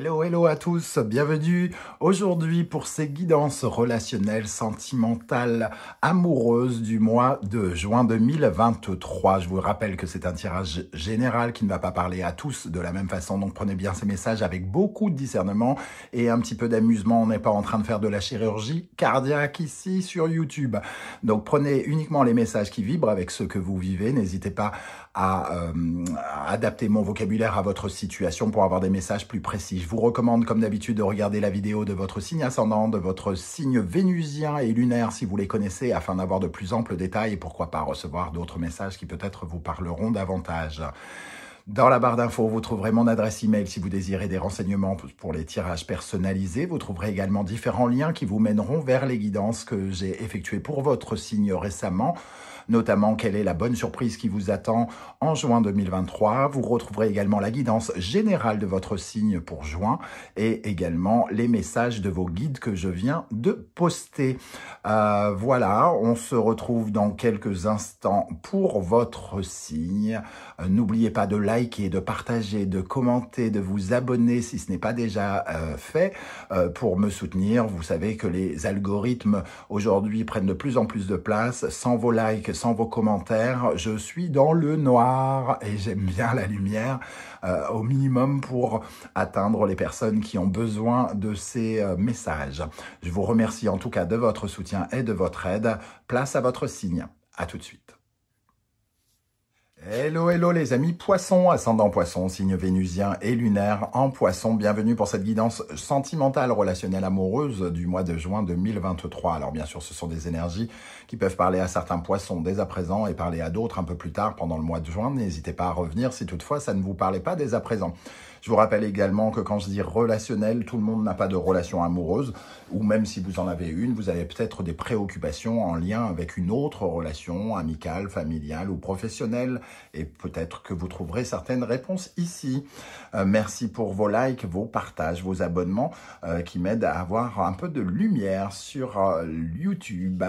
Hello, hello à tous, bienvenue aujourd'hui pour ces guidances relationnelles, sentimentales, amoureuses du mois de juin 2023. Je vous rappelle que c'est un tirage général qui ne va pas parler à tous de la même façon, donc prenez bien ces messages avec beaucoup de discernement et un petit peu d'amusement. On n'est pas en train de faire de la chirurgie cardiaque ici sur YouTube. Donc prenez uniquement les messages qui vibrent avec ce que vous vivez, n'hésitez pas euh, à, adapter mon vocabulaire à votre situation pour avoir des messages plus précis. Je vous recommande comme d'habitude de regarder la vidéo de votre signe ascendant, de votre signe vénusien et lunaire si vous les connaissez afin d'avoir de plus amples détails et pourquoi pas recevoir d'autres messages qui peut-être vous parleront davantage. Dans la barre d'infos, vous trouverez mon adresse email si vous désirez des renseignements pour les tirages personnalisés. Vous trouverez également différents liens qui vous mèneront vers les guidances que j'ai effectuées pour votre signe récemment notamment quelle est la bonne surprise qui vous attend en juin 2023. Vous retrouverez également la guidance générale de votre signe pour juin et également les messages de vos guides que je viens de poster. Euh, voilà, on se retrouve dans quelques instants pour votre signe. Euh, n'oubliez pas de liker, de partager, de commenter, de vous abonner si ce n'est pas déjà euh, fait pour me soutenir. Vous savez que les algorithmes aujourd'hui prennent de plus en plus de place. Sans vos likes, sans vos commentaires, je suis dans le noir et j'aime bien la lumière euh, au minimum pour atteindre les personnes qui ont besoin de ces euh, messages. Je vous remercie en tout cas de votre soutien et de votre aide. Place à votre signe. À tout de suite. Hello, hello les amis, poisson, ascendant poisson, signe vénusien et lunaire en poisson. Bienvenue pour cette guidance sentimentale, relationnelle, amoureuse du mois de juin 2023. Alors bien sûr, ce sont des énergies qui peuvent parler à certains poissons dès à présent et parler à d'autres un peu plus tard pendant le mois de juin. N'hésitez pas à revenir si toutefois ça ne vous parlait pas dès à présent. Je vous rappelle également que quand je dis relationnel, tout le monde n'a pas de relation amoureuse, ou même si vous en avez une, vous avez peut-être des préoccupations en lien avec une autre relation, amicale, familiale ou professionnelle, et peut-être que vous trouverez certaines réponses ici. Euh, merci pour vos likes, vos partages, vos abonnements euh, qui m'aident à avoir un peu de lumière sur euh, YouTube.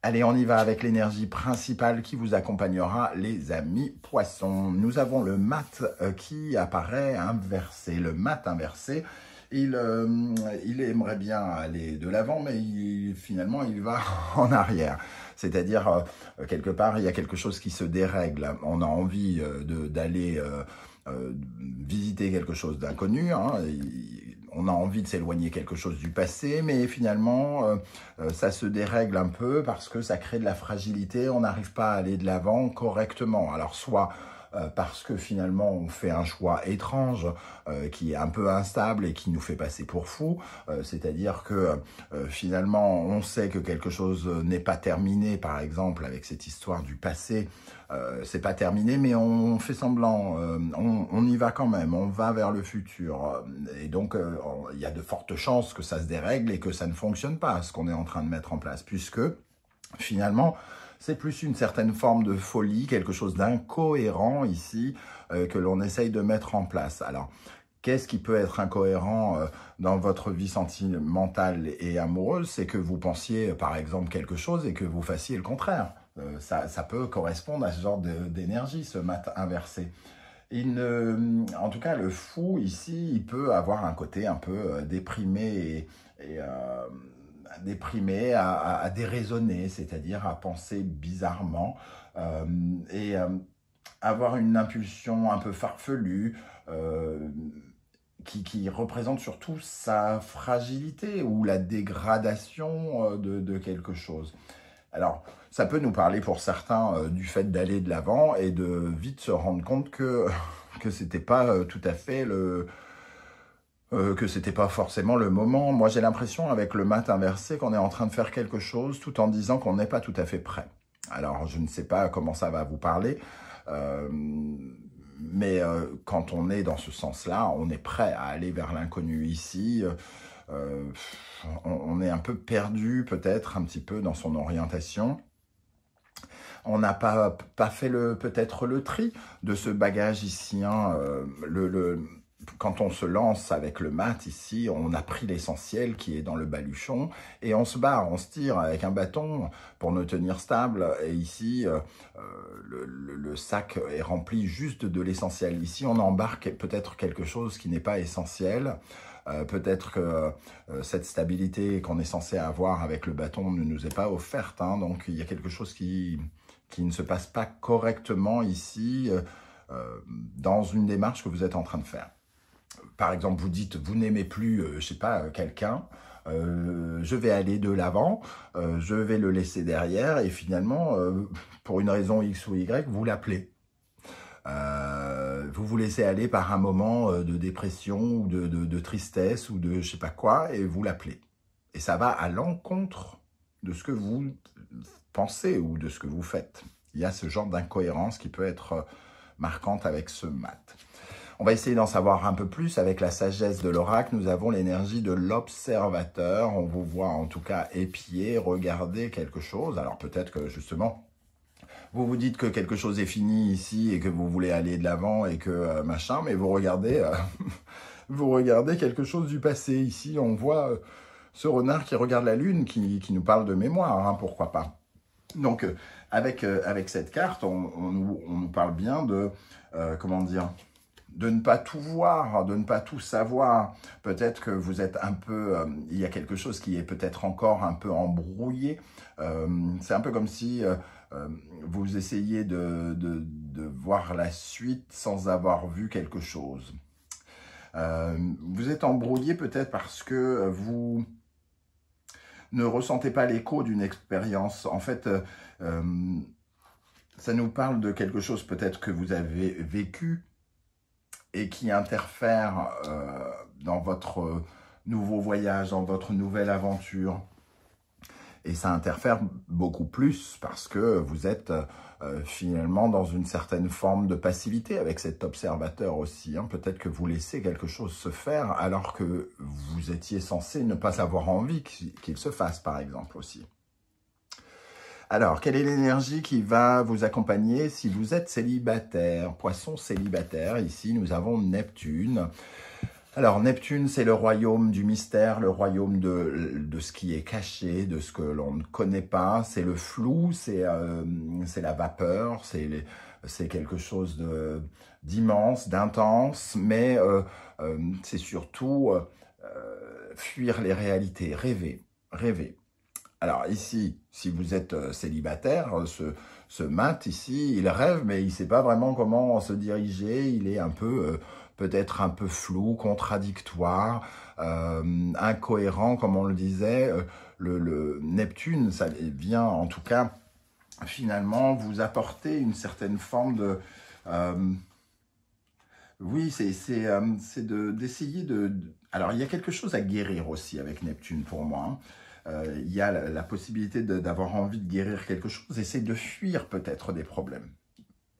Allez, on y va avec l'énergie principale qui vous accompagnera, les amis poissons. Nous avons le mat euh, qui apparaît inversé, le mat inversé. Il, euh, il aimerait bien aller de l'avant, mais finalement, il va en arrière. C'est-à-dire, euh, quelque part, il y a quelque chose qui se dérègle. On a envie d'aller visiter quelque chose d'inconnu. Hein on a envie de s'éloigner quelque chose du passé, mais finalement, euh, euh, ça se dérègle un peu parce que ça crée de la fragilité, on n'arrive pas à aller de l'avant correctement. Alors soit euh, parce que finalement on fait un choix étrange euh, qui est un peu instable et qui nous fait passer pour fous. Euh, c'est-à-dire que finalement on sait que quelque chose n'est pas terminé, par exemple avec cette histoire du passé. c'est pas terminé, mais on fait semblant, on, y va quand même, on va vers le futur. Et donc, il y a de fortes chances que ça se dérègle et que ça ne fonctionne pas, ce qu'on est en train de mettre en place, puisque finalement, c'est plus une certaine forme de folie, quelque chose d'incohérent ici euh, que l'on essaye de mettre en place. Alors, Qu'est-ce qui peut être incohérent euh, dans votre vie sentimentale et amoureuse C'est que vous pensiez, euh, par exemple, quelque chose et que vous fassiez le contraire. Ça, peut correspondre à ce genre d'énergie, ce mat inversé. Il en tout cas, le fou, ici, il peut avoir un côté un peu déprimé et, à déprimer, à, déraisonner, c'est-à-dire à penser bizarrement euh, et euh, avoir une impulsion un peu farfelue euh, qui, représente surtout sa fragilité ou la dégradation de, quelque chose. Alors, ça peut nous parler pour certains du fait d'aller de l'avant et de vite se rendre compte que ce n'était pas tout à fait le, que euh, que c'était pas forcément le moment. Moi, j'ai l'impression, avec le mat inversé, qu'on est en train de faire quelque chose tout en disant qu'on n'est pas tout à fait prêt. Alors, je ne sais pas comment ça va vous parler, euh, mais euh, quand on est dans ce sens-là, on est prêt à aller vers l'inconnu ici. On, est un peu perdu, peut-être, un petit peu dans son orientation on n'a pas, pas fait peut-être le tri de ce bagage ici. Hein. le, quand on se lance avec le mat ici, on a pris l'essentiel qui est dans le baluchon et on se barre, on se tire avec un bâton pour nous tenir stable. Et ici, euh, euh, le, sac est rempli juste de l'essentiel. Ici, on embarque peut-être quelque chose qui n'est pas essentiel. Euh, peut-être que cette stabilité qu'on est censé avoir avec le bâton ne nous est pas offerte. Hein. donc, il y a quelque chose qui, qui ne se passe pas correctement ici dans une démarche que vous êtes en train de faire par exemple, vous dites, vous n'aimez plus, euh, je sais pas, euh, quelqu'un, euh, je vais aller de l'avant, je vais le laisser derrière, et finalement, pour une raison X ou Y, vous l'appelez. vous vous laissez aller par un moment de dépression ou de, tristesse ou de je sais pas quoi, et vous l'appelez. Et ça va à l'encontre de ce que vous pensez ou de ce que vous faites. Il y a ce genre d'incohérence qui peut être marquante avec ce mat. On va essayer d'en savoir un peu plus avec la sagesse de l'oracle. Nous avons l'énergie de l'observateur. On vous voit en tout cas épier, regarder quelque chose. Alors peut-être que justement, vous vous dites que quelque chose est fini ici et que vous voulez aller de l'avant et que euh, machin, mais vous regardez, euh, vous regardez quelque chose du passé. Ici, on voit euh, ce renard qui regarde la lune, qui, nous parle de mémoire, hein, pourquoi pas. Donc, avec, avec cette carte, on, on nous parle bien de, comment dire, de ne pas tout voir, de ne pas tout savoir. Peut-être que vous êtes un peu, euh, il y a quelque chose qui est peut-être encore un peu embrouillé. Euh, c'est un peu comme si euh, vous essayez de, de, voir la suite sans avoir vu quelque chose. vous êtes embrouillé peut-être parce que vous ne ressentez pas l'écho d'une expérience. En fait, ça nous parle de quelque chose peut-être que vous avez vécu, et qui interfère euh, dans votre nouveau voyage, dans votre nouvelle aventure. Et ça interfère beaucoup plus parce que vous êtes euh, finalement dans une certaine forme de passivité avec cet observateur aussi. Hein. Peut-être que vous laissez quelque chose se faire alors que vous étiez censé ne pas avoir envie qu'il se fasse par exemple aussi. Alors, quelle est l'énergie qui va vous accompagner si vous êtes célibataire Poisson célibataire, ici nous avons Neptune. Alors Neptune, c'est le royaume du mystère, le royaume de, ce qui est caché, de ce que l'on ne connaît pas. C'est le flou, c'est euh, la vapeur, c'est quelque chose d'immense, d'intense, mais euh, euh, c'est surtout fuir les réalités, rêver, rêver. Alors ici, si vous êtes euh, célibataire, euh, ce, ce mat ici, il rêve, mais il ne sait pas vraiment comment se diriger, il est un peu... Euh, peut-être un peu flou, contradictoire, incohérent, comme on le disait. Le, Neptune, ça vient en tout cas finalement vous apporter une certaine forme de... oui, c'est d'essayer de, de, Alors, il y a quelque chose à guérir aussi avec Neptune pour moi. Hein. Euh, il y a la, possibilité d'avoir envie de guérir quelque chose, essayer de fuir peut-être des problèmes.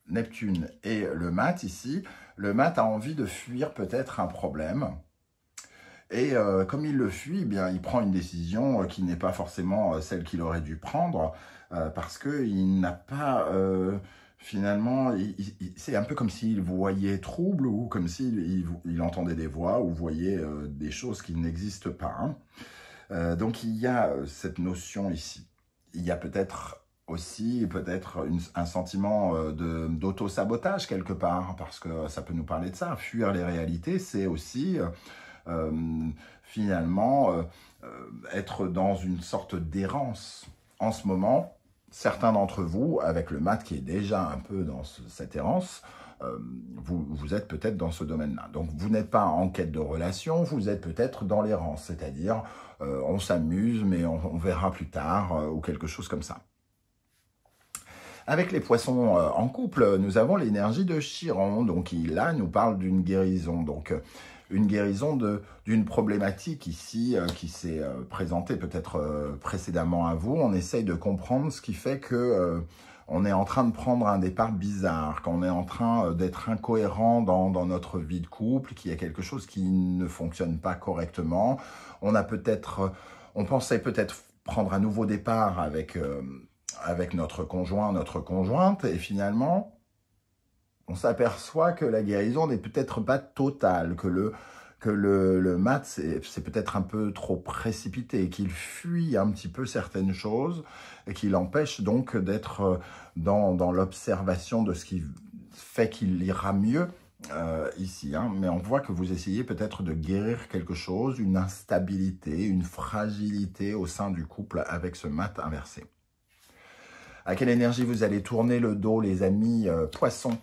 Neptune et le mat ici, le mat a envie de fuir peut-être un problème. Et euh, comme il le fuit, eh bien, il prend une décision euh, qui n'est pas forcément celle qu'il aurait dû prendre, parce qu'il n'a pas finalement, c'est un peu comme s'il voyait trouble ou comme s'il entendait des voix ou voyait des choses qui n'existent pas. Hein. Euh, donc il y a euh, cette notion ici. Il y a peut-être aussi peut-être un sentiment euh, d'auto-sabotage quelque part, parce que ça peut nous parler de ça. Fuir les réalités, c'est aussi finalement être dans une sorte d'errance. En ce moment, certains d'entre vous, avec le mat qui est déjà un peu dans cette errance, euh, vous, vous êtes peut-être dans ce domaine-là. Donc vous n'êtes pas en quête de relation, vous êtes peut-être dans l'errance, c'est-à-dire euh, on s'amuse mais on, verra plus tard euh, ou quelque chose comme ça. Avec les poissons en couple, nous avons l'énergie de Chiron, donc il là nous parle d'une guérison. Donc une guérison d'une problématique ici qui s'est présentée peut-être précédemment à vous. On essaye de comprendre ce qui fait que on est en train de prendre un départ bizarre, qu'on est en train euh, d'être incohérent dans, notre vie de couple, qu'il y a quelque chose qui ne fonctionne pas correctement. On a peut-être, euh, on pensait peut-être prendre un nouveau départ avec, euh, avec notre conjoint, notre conjointe, et finalement, on s'aperçoit que la guérison n'est peut-être pas totale, que le, que le, le mat, c'est peut-être un peu trop précipité, et qu'il fuit un petit peu certaines choses, et qu'il empêche donc d'être euh, dans, l'observation de ce qui fait qu'il ira mieux euh, ici. Hein. Mais on voit que vous essayez peut-être de guérir quelque chose, une instabilité, une fragilité au sein du couple avec ce mat inversé. À quelle énergie vous allez tourner le dos, les amis euh, poissons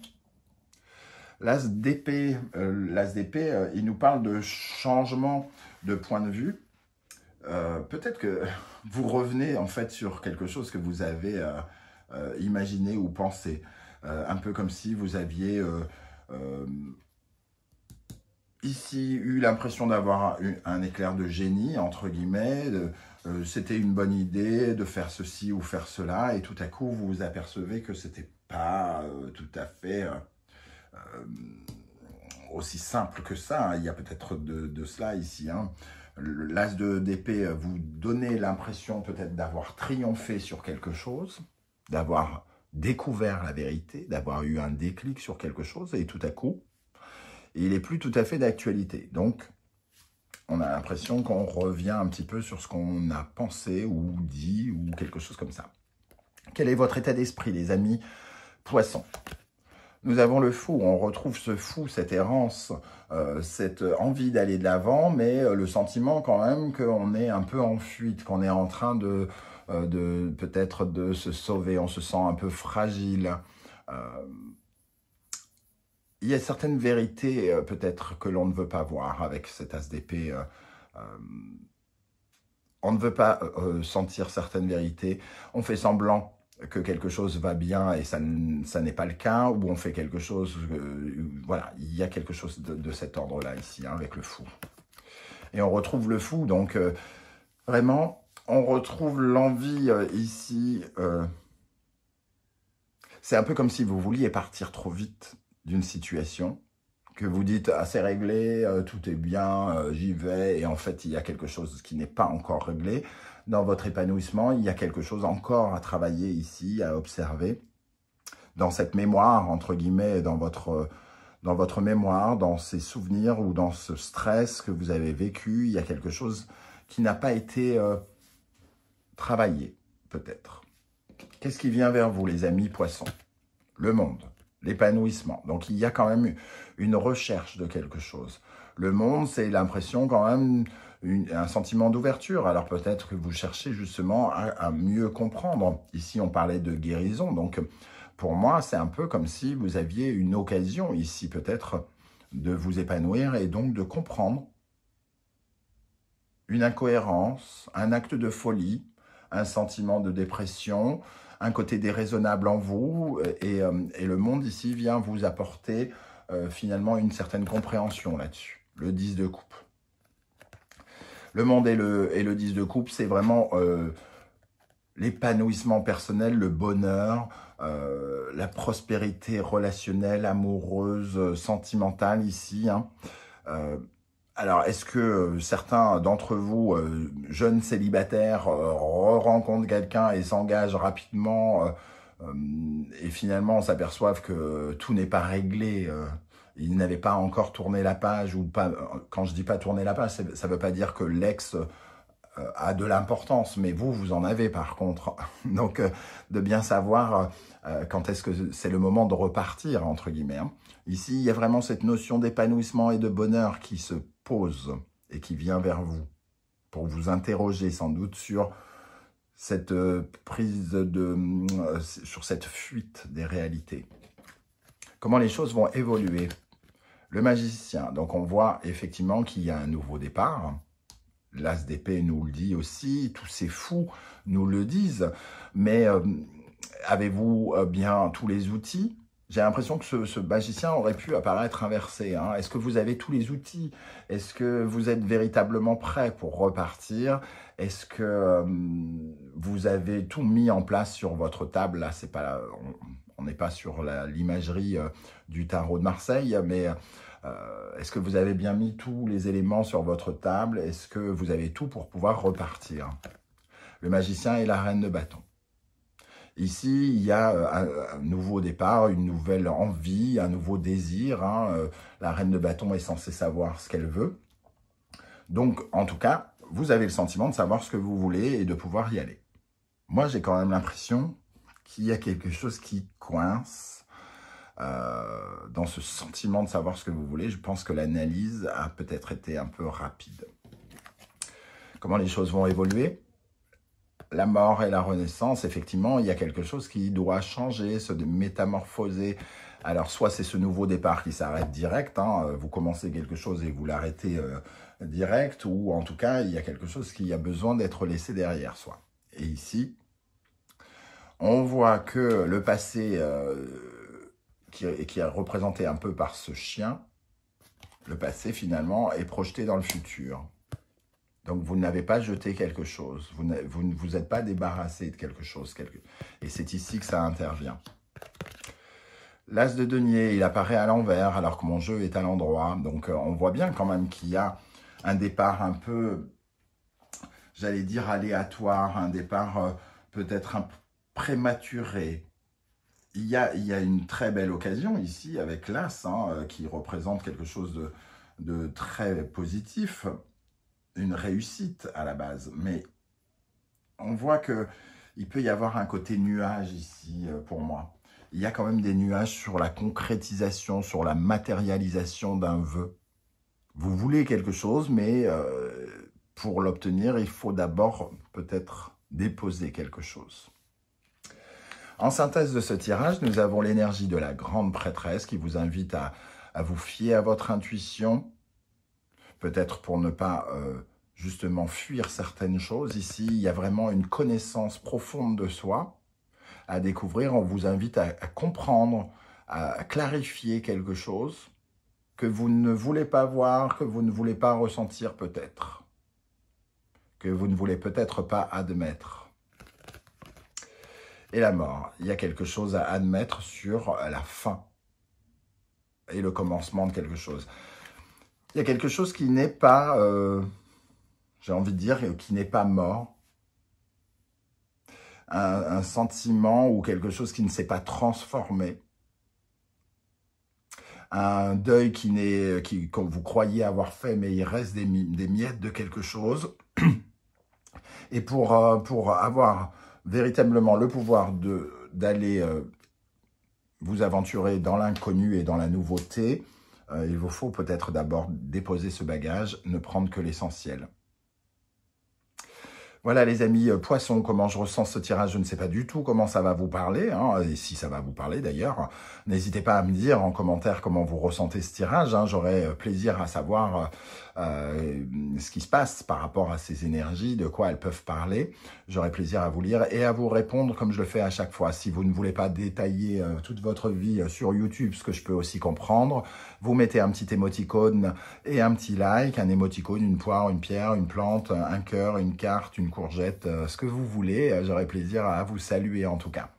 L'ASDP, euh, euh, il nous parle de changement de point de vue. Euh, peut-être que vous revenez en fait sur quelque chose que vous avez imaginé ou pensé. un peu comme si vous aviez ici eu l'impression d'avoir un, éclair de génie, entre guillemets, c'était une bonne idée de faire ceci ou faire cela, et tout à coup vous vous apercevez que c'était pas tout à fait euh, aussi simple que ça. Hein. Il y a peut-être de, cela ici. Hein. L'as de d'épée euh, vous donne l'impression peut-être d'avoir triomphé sur quelque chose, d'avoir découvert la vérité, d'avoir eu un déclic sur quelque chose, et tout à coup, il n'est plus tout à fait d'actualité. Donc, on a l'impression qu'on revient un petit peu sur ce qu'on a pensé ou dit ou quelque chose comme ça. Quel est votre état d'esprit, les amis poissons nous avons le fou. On retrouve ce fou, cette errance, euh, cette envie d'aller de l'avant, mais euh, le sentiment quand même qu'on est un peu en fuite, qu'on est en train de, euh, peut-être de se sauver. On se sent un peu fragile. il y a certaines vérités peut-être que l'on ne veut pas voir avec cet ASDP. Euh, on ne veut pas sentir certaines vérités. On fait semblant que quelque chose va bien et ça, n'est pas le cas, ou on fait quelque chose... Euh, voilà, il y a quelque chose de, cet ordre-là ici, hein, avec le fou. Et on retrouve le fou, donc euh, vraiment, on retrouve l'envie euh, ici. C'est un peu comme si vous vouliez partir trop vite d'une situation, que vous dites assez ah, c'est réglé, euh, tout est bien, euh, j'y vais, et en fait il y a quelque chose qui n'est pas encore réglé. Dans votre épanouissement, il y a quelque chose encore à travailler ici, à observer, dans cette mémoire, entre guillemets, dans votre, dans votre mémoire, dans ces souvenirs ou dans ce stress que vous avez vécu, il y a quelque chose qui n'a pas été euh, travaillé, peut-être. Qu'est-ce qui vient vers vous, les amis poissons Le monde, l'épanouissement. Donc il y a quand même eu une recherche de quelque chose. Le monde, c'est l'impression quand même, un sentiment d'ouverture. Alors peut-être que vous cherchez justement à, mieux comprendre. Ici, on parlait de guérison, donc pour moi, c'est un peu comme si vous aviez une occasion ici peut-être de vous épanouir et donc de comprendre une incohérence, un acte de folie, un sentiment de dépression, un côté déraisonnable en vous, et euh, le monde ici vient vous apporter euh, finalement une certaine compréhension là-dessus. Le 10 de coupe. Le monde et le, et le 10 de coupe, c'est vraiment euh, l'épanouissement personnel, le bonheur, euh, la prospérité relationnelle, amoureuse, sentimentale ici. Hein. Alors, est-ce que certains d'entre vous, jeunes célibataires, rencontrent quelqu'un et s'engagent rapidement euh, et finalement, on s'aperçoit que tout n'est pas réglé. Euh. il n'avait pas encore tourné la page ou pas. Euh, quand je dis pas tourner la page, ça ne veut pas dire que l'ex a de l'importance, mais vous, vous en avez par contre. Donc, de bien savoir quand est-ce que c'est le moment de repartir, entre guillemets. Hein. Ici, il y a vraiment cette notion d'épanouissement et de bonheur qui se pose et qui vient vers vous pour vous interroger sans doute sur cette euh, prise de, mm, euh, sur cette fuite des réalités. Comment les choses vont évoluer. Le magicien, donc on voit effectivement qu'il y a un nouveau départ. L'as d'épée nous le dit aussi, tous ces fous nous le disent. Mais euh, avez-vous bien tous les outils j'ai l'impression que ce, magicien aurait pu apparaître inversé. Hein. Est-ce que vous avez tous les outils Est-ce que vous êtes véritablement prêt pour repartir Est-ce que hum, vous avez tout mis en place sur votre table Là, c'est pas, on n'est pas sur l'imagerie euh, du tarot de Marseille, mais euh, est-ce que vous avez bien mis tous les éléments sur votre table Est-ce que vous avez tout pour pouvoir repartir Le magicien et la reine de bâton. Ici, il y a euh, un, nouveau départ, une nouvelle envie, un nouveau désir. Hein, euh, la reine de bâton est censée savoir ce qu'elle veut. Donc, en tout cas, vous avez le sentiment de savoir ce que vous voulez et de pouvoir y aller. Moi, j'ai quand même l'impression qu'il y a quelque chose qui coince euh, dans ce sentiment de savoir ce que vous voulez. Je pense que l'analyse a peut-être été un peu rapide. Comment les choses vont évoluer la mort et la renaissance, effectivement, il y a quelque chose qui doit changer, se métamorphoser. Alors, soit c'est ce nouveau départ qui s'arrête direct, hein, euh, vous commencez quelque chose et vous l'arrêtez euh, direct, ou en tout cas, il y a quelque chose qui a besoin d'être laissé derrière soi. Et ici, on voit que le passé, euh, qui est représenté un peu par ce chien, le passé finalement est projeté dans le futur. Donc vous n'avez pas jeté quelque chose, vous, ne vous êtes pas débarrassé de quelque chose. Et c'est ici que ça intervient. L'as de denier, il apparaît à l'envers alors que mon jeu est à l'endroit. Donc euh, on voit bien quand même qu'il y a un départ un peu, j'allais dire aléatoire, un départ euh, peut-être un prématuré. Il y, a, il a une très belle occasion ici avec l'as hein, euh, qui représente quelque chose de, de très positif une réussite à la base, mais on voit que il peut y avoir un côté nuage ici euh, pour moi. Il y a quand même des nuages sur la concrétisation, sur la matérialisation d'un vœu. Vous voulez quelque chose, mais euh, pour l'obtenir, il faut d'abord peut-être déposer quelque chose. En synthèse de ce tirage, nous avons l'énergie de la grande prêtresse qui vous invite à vous fier à votre intuition, peut-être pour ne pas euh, justement fuir certaines choses. Ici, il y a vraiment une connaissance profonde de soi à découvrir. On vous invite à comprendre, à clarifier quelque chose que vous ne voulez pas voir, que vous ne voulez pas ressentir peut-être, que vous ne voulez peut-être pas admettre. Et la mort, il y a quelque chose à admettre sur la fin et le commencement de quelque chose. Il y a quelque chose qui n'est pas, euh, j'ai envie de dire, qui n'est pas mort. Un, sentiment ou quelque chose qui ne s'est pas transformé. Un deuil qui n'est, qui, que vous croyez avoir fait, mais il reste des, miettes de quelque chose. Et pour, euh, pour avoir véritablement le pouvoir d'aller euh, vous aventurer dans l'inconnu et dans la nouveauté, euh, il vous faut peut-être d'abord déposer ce bagage, ne prendre que l'essentiel. Voilà les amis, euh, poisson, comment je ressens ce tirage, je ne sais pas du tout comment ça va vous parler, hein, et si ça va vous parler d'ailleurs, n'hésitez pas à me dire en commentaire comment vous ressentez ce tirage, hein, j'aurai euh, plaisir à savoir euh, mm, ce qui se passe par rapport à ces énergies, de quoi elles peuvent parler. J'aurai plaisir à vous lire et à vous répondre comme je le fais à chaque fois. Si vous ne voulez pas détailler euh, toute votre vie euh, sur YouTube, ce que je peux aussi comprendre, vous mettez un petit émoticône et un petit like, un émoticône, une poire, une pierre, une plante, un cœur, une carte, une courgette, ce que vous voulez. J'aurai plaisir à vous saluer en tout cas.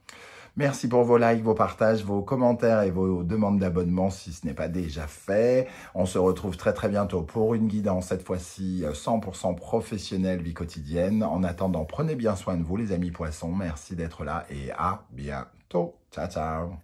Merci pour vos likes, vos partages, vos commentaires et vos demandes d'abonnement si ce n'est pas déjà fait. On se retrouve très très bientôt pour une guidance, cette fois-ci 100% euh, professionnelle vie quotidienne. En attendant, prenez bien soin de vous les amis poissons. Merci d'être là et à bientôt. Ciao ciao